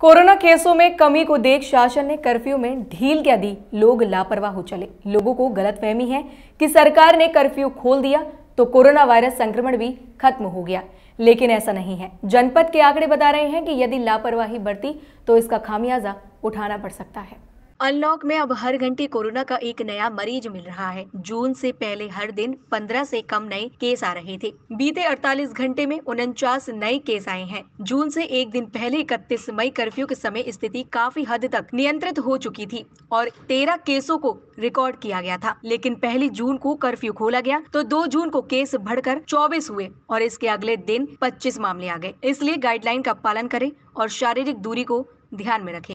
corona केसों में कमी को देख शासन ने कर्फ्यू में ढील क्या दी लोग लापरवाह हो चले लोगों को गलतफहमी है कि सरकार ने कर्फ्यू खोल दिया तो कोरोना वायरस संक्रमण भी खत्म हो गया लेकिन ऐसा नहीं है जनपद के आंकड़े बता रहे हैं कि यदि लापरवाही बढ़ती तो इसका खामियाजा उठाना पड़ सकता है अनलॉक में अब हर घंटे कोरोना का एक नया मरीज मिल रहा है जून से पहले हर दिन 15 से कम नए केस आ रहे थे बीते 48 घंटे में उनचास नए केस आए हैं जून से एक दिन पहले इकतीस मई कर्फ्यू के समय स्थिति काफी हद तक नियंत्रित हो चुकी थी और 13 केसों को रिकॉर्ड किया गया था लेकिन पहली जून को कर्फ्यू खोला गया तो दो जून को केस बढ़कर चौबीस हुए और इसके अगले दिन पच्चीस मामले आ गए इसलिए गाइडलाइन का पालन करें और शारीरिक दूरी को ध्यान में रखें